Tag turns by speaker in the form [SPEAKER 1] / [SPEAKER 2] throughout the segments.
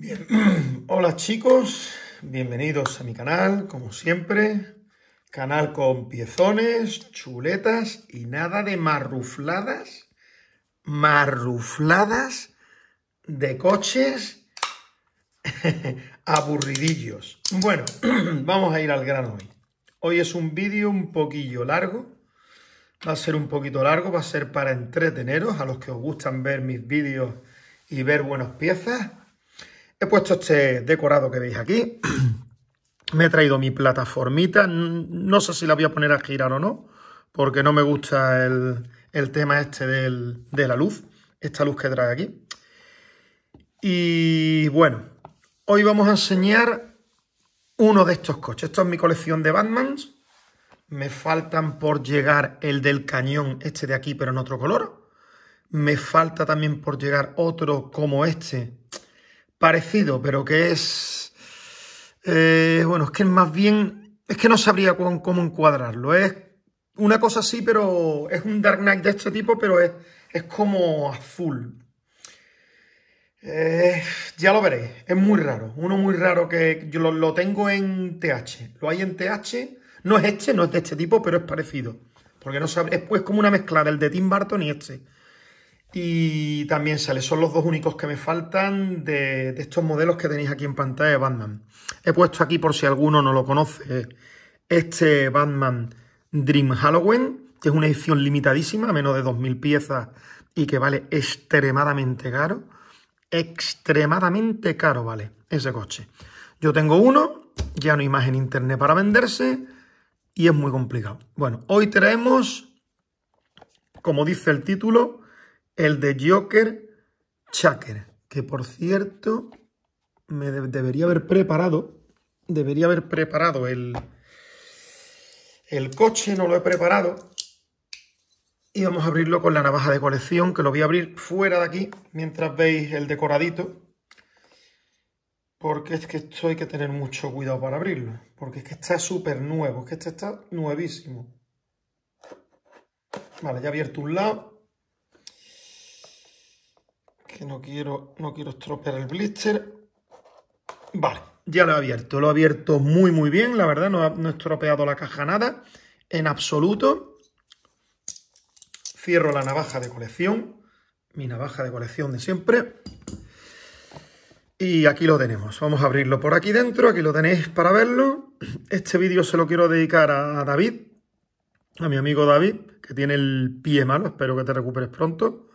[SPEAKER 1] Bien, hola chicos, bienvenidos a mi canal, como siempre. Canal con piezones, chuletas y nada de marrufladas, marrufladas de coches aburridillos. Bueno, vamos a ir al grano hoy. Hoy es un vídeo un poquillo largo, va a ser un poquito largo, va a ser para entreteneros, a los que os gustan ver mis vídeos y ver buenas piezas He puesto este decorado que veis aquí. Me he traído mi plataformita. No sé si la voy a poner a girar o no, porque no me gusta el, tema este de la luz. Esta luz que trae aquí. Y bueno, hoy vamos a enseñar uno de estos coches. Esto es mi colección de Batmans. Me faltan por llegar el del cañón, este de aquí, pero en otro color. Me falta también por llegar otro como este, parecido, pero que es... Eh, bueno, es que más bien... Es que no sabría cómo, encuadrarlo. Es una cosa así, pero es un Dark Knight de este tipo, pero es, es como azul. Eh, ya lo veréis, es muy raro, uno muy raro que yo lo, tengo en TH, lo hay en TH, no es este, no es de este tipo, pero es parecido, porque no sabe, es pues como una mezcla del de Tim Burton y este, y también sale, son los dos únicos que me faltan de, estos modelos que tenéis aquí en pantalla de Batman. He puesto aquí, por si alguno no lo conoce, este Batman Dream Halloween, que es una edición limitadísima, menos de 2.000 piezas y que vale extremadamente caro. Extremadamente caro vale ese coche. Yo tengo uno, ya no hay más en internet para venderse y es muy complicado. Bueno, hoy traemos, como dice el título, el de Joker Chaker, que por cierto me debería haber preparado, debería haber preparado el, el coche, no lo he preparado. Y vamos a abrirlo con la navaja de colección, que lo voy a abrir fuera de aquí, mientras veis el decoradito. Porque es que esto hay que tener mucho cuidado para abrirlo. Porque es que está súper nuevo, es que este está nuevísimo. Vale, ya he abierto un lado no quiero, no quiero estropear el blister. Vale, ya lo he abierto. Lo he abierto muy, muy bien. La verdad, no, no he estropeado la caja nada. En absoluto. Cierro la navaja de colección. Mi navaja de colección de siempre. Y aquí lo tenemos. Vamos a abrirlo por aquí dentro. Aquí lo tenéis para verlo. Este vídeo se lo quiero dedicar a David. A mi amigo David, que tiene el pie malo. Espero que te recuperes pronto.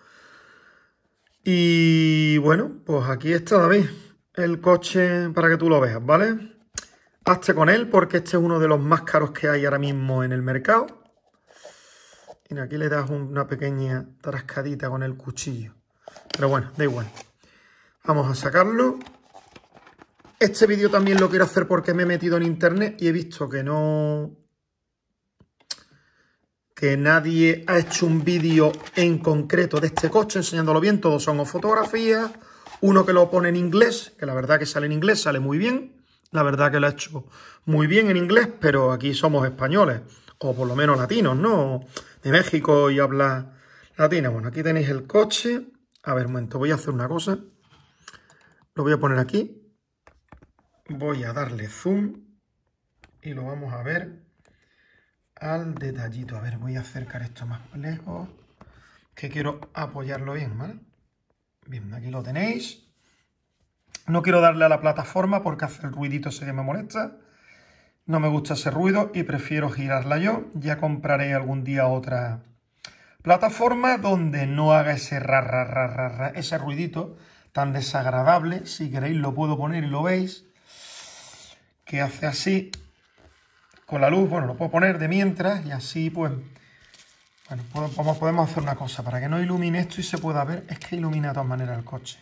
[SPEAKER 1] Y bueno, pues aquí está David, el coche para que tú lo veas, ¿vale? Hazte con él porque este es uno de los más caros que hay ahora mismo en el mercado. Y aquí le das una pequeña trascadita con el cuchillo. Pero bueno, da igual. Vamos a sacarlo. Este vídeo también lo quiero hacer porque me he metido en internet y he visto que no que nadie ha hecho un vídeo en concreto de este coche enseñándolo bien, todos son fotografías, uno que lo pone en inglés, que la verdad que sale en inglés, sale muy bien, la verdad que lo ha hecho muy bien en inglés, pero aquí somos españoles, o por lo menos latinos, ¿no? De México y habla latina. Bueno, aquí tenéis el coche. A ver, un momento, voy a hacer una cosa. Lo voy a poner aquí. Voy a darle zoom y lo vamos a ver al detallito. A ver, voy a acercar esto más lejos, que quiero apoyarlo bien, ¿vale? Bien, aquí lo tenéis. No quiero darle a la plataforma porque hace el ruidito ese que me molesta. No me gusta ese ruido y prefiero girarla yo. Ya compraré algún día otra plataforma donde no haga ese ra, ese ruidito tan desagradable. Si queréis lo puedo poner y lo veis. Que hace así con la luz, bueno, lo puedo poner de mientras y así pues, bueno, podemos, hacer una cosa, para que no ilumine esto y se pueda ver, es que ilumina de todas maneras el coche.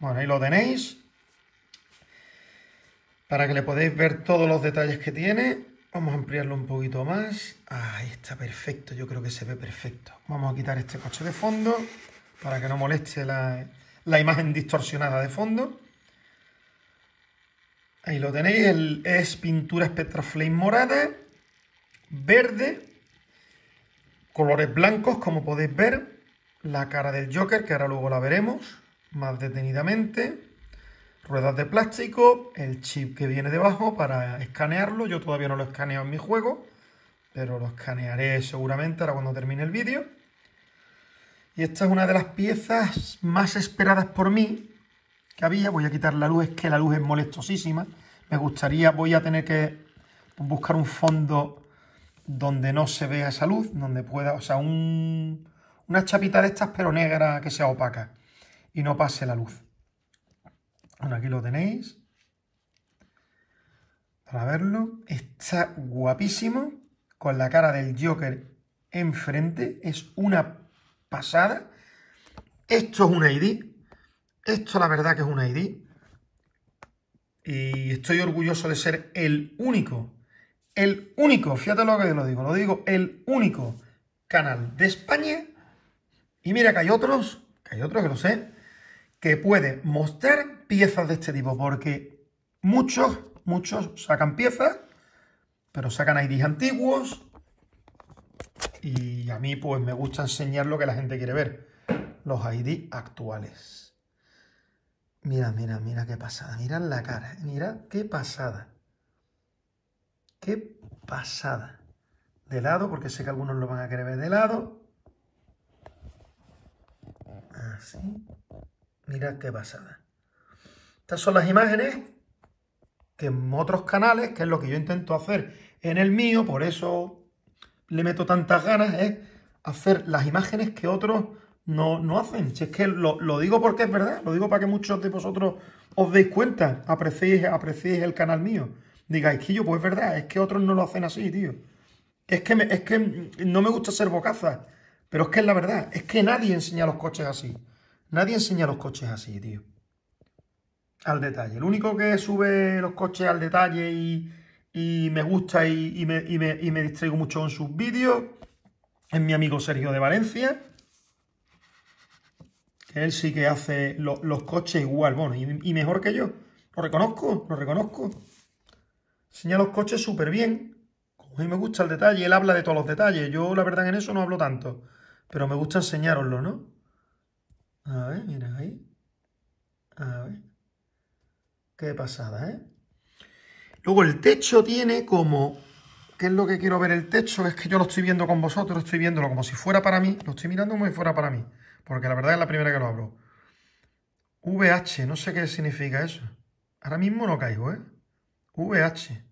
[SPEAKER 1] Bueno, ahí lo tenéis, para que le podáis ver todos los detalles que tiene. Vamos a ampliarlo un poquito más. Ahí está perfecto, yo creo que se ve perfecto. Vamos a quitar este coche de fondo para que no moleste la, la imagen distorsionada de fondo. Ahí lo tenéis, es pintura Flame morada, verde, colores blancos como podéis ver, la cara del Joker, que ahora luego la veremos más detenidamente, ruedas de plástico, el chip que viene debajo para escanearlo, yo todavía no lo escaneado en mi juego, pero lo escanearé seguramente ahora cuando termine el vídeo. Y esta es una de las piezas más esperadas por mí, había. Voy a quitar la luz, es que la luz es molestosísima. Me gustaría, voy a tener que buscar un fondo donde no se vea esa luz, donde pueda, o sea, un, una chapita de estas, pero negra, que sea opaca y no pase la luz. Bueno, aquí lo tenéis. Para verlo, está guapísimo, con la cara del Joker enfrente, es una pasada. Esto es un ID, esto la verdad que es un ID. Y estoy orgulloso de ser el único, el único, fíjate lo que lo digo, lo digo, el único canal de España. Y mira que hay otros, que hay otros que lo sé, que puede mostrar piezas de este tipo, porque muchos, muchos sacan piezas, pero sacan IDs antiguos, y a mí pues me gusta enseñar lo que la gente quiere ver, los ID actuales. Mira, mira, mira qué pasada. Mira la cara. Eh. Mira qué pasada. Qué pasada. De lado, porque sé que algunos lo van a querer ver de lado. Así. Ah, mira qué pasada. Estas son las imágenes que en otros canales, que es lo que yo intento hacer en el mío, por eso le meto tantas ganas, es hacer las imágenes que otros no, no hacen. Si es que lo, digo porque es verdad, lo digo para que muchos de vosotros os deis cuenta, apreciéis, el canal mío. Digáis, que yo, pues es verdad, es que otros no lo hacen así, tío. Es que, es que no me gusta ser bocaza, pero es que es la verdad, es que nadie enseña los coches así. Nadie enseña los coches así, tío. Al detalle. El único que sube los coches al detalle y, y me gusta y, me, y, y me distraigo mucho en sus vídeos es mi amigo Sergio de Valencia él sí que hace los coches igual, bueno, y, mejor que yo. Lo reconozco, lo reconozco. Enseña los coches súper bien. a mí me gusta el detalle, él habla de todos los detalles. Yo, la verdad, en eso no hablo tanto. Pero me gusta enseñároslo, ¿no? A ver, mira ahí. A ver. Qué pasada, ¿eh? Luego el techo tiene como... ¿Qué es lo que quiero ver el techo? Es que yo lo estoy viendo con vosotros, estoy viéndolo como si fuera para mí. Lo estoy mirando como si fuera para mí porque la verdad es la primera que lo abro. VH, no sé qué significa eso. Ahora mismo no caigo, ¿eh? VH.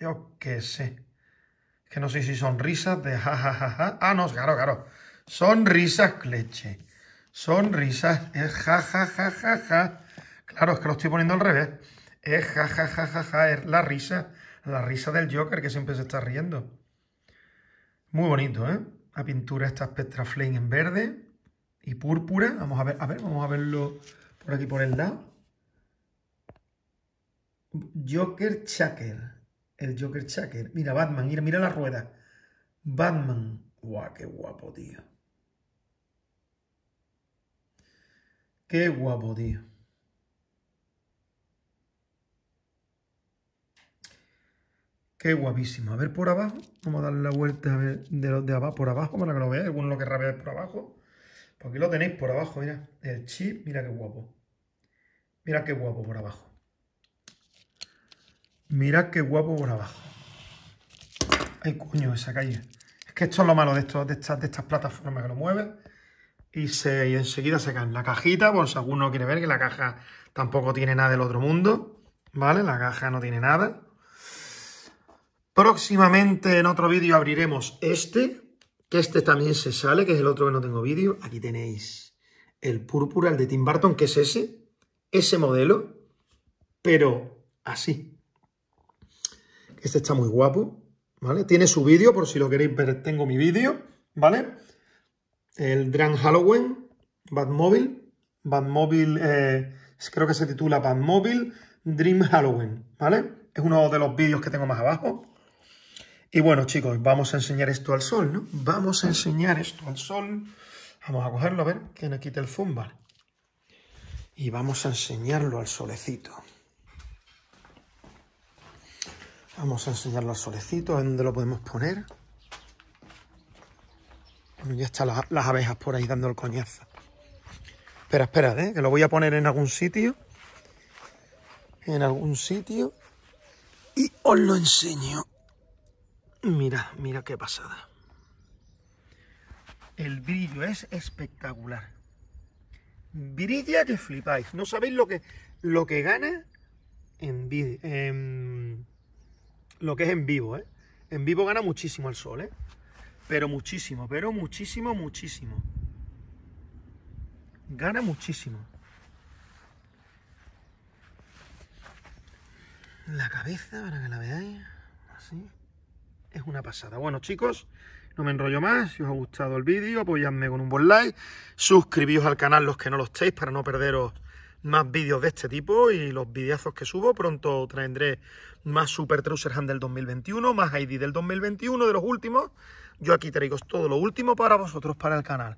[SPEAKER 1] Yo qué sé. Que no sé si son risas de jajajaja. Ja, ja, ja. Ah, no, claro, claro. Sonrisas, risas ja ja ja es ja. Claro, es que lo estoy poniendo al revés. Es jajajajaja, es la risa. La risa del Joker que siempre se está riendo. Muy bonito, ¿eh? La pintura está Spectra Flame en verde y púrpura. Vamos a ver, a ver, vamos a verlo por aquí por el lado. Joker chaker, El Joker Chucker. Mira, Batman, mira, mira la rueda. Batman. Guau, qué guapo, tío. Qué guapo, tío. Qué guapísimo. A ver por abajo. Vamos a darle la vuelta a ver de, abajo, por abajo para que lo vea Alguno lo querrá ver por abajo aquí lo tenéis por abajo, mira. El chip, mira qué guapo. Mira qué guapo por abajo. Mira qué guapo por abajo. Ay, coño, esa calle. Es que esto es lo malo de, de, estas, de estas plataformas que lo mueven y, se, y enseguida se en La cajita, por si alguno quiere ver, que la caja tampoco tiene nada del otro mundo. ¿Vale? La caja no tiene nada. Próximamente en otro vídeo abriremos este, que este también se sale, que es el otro que no tengo vídeo. Aquí tenéis el púrpura, el de Tim Burton, que es ese, ese modelo, pero así. Este está muy guapo, ¿vale? Tiene su vídeo, por si lo queréis ver, tengo mi vídeo, ¿vale? El Dream Halloween, Batmobile, Batmobile, eh, creo que se titula Batmobile Dream Halloween, ¿vale? Es uno de los vídeos que tengo más abajo. Y bueno, chicos, vamos a enseñar esto al sol, ¿no? Vamos a enseñar esto al sol. Vamos a cogerlo, a ver, que nos quite el fumbar, Y vamos a enseñarlo al solecito. Vamos a enseñarlo al solecito, a dónde lo podemos poner. Bueno, ya están las, abejas por ahí dando el coñazo. Espera, espera, ¿eh? que lo voy a poner en algún sitio. En algún sitio. Y os lo enseño. Mira, mira qué pasada. El brillo es espectacular. Brilla que flipáis. No sabéis lo que, lo que gana en, lo que es en vivo, ¿eh? En vivo gana muchísimo el sol, ¿eh? Pero muchísimo, pero muchísimo, muchísimo. Gana muchísimo. La cabeza, para que la veáis. Así es una pasada. Bueno, chicos, no me enrollo más. Si os ha gustado el vídeo, apoyadme con un buen like. Suscribíos al canal los que no lo estéis para no perderos más vídeos de este tipo y los videazos que subo. Pronto traeré más Super Trouser Hand del 2021, más ID del 2021, de los últimos. Yo aquí traigo todo lo último para vosotros, para el canal.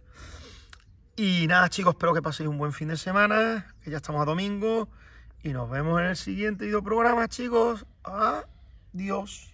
[SPEAKER 1] Y nada, chicos, espero que paséis un buen fin de semana, que ya estamos a domingo. Y nos vemos en el siguiente video programa, chicos. Adiós.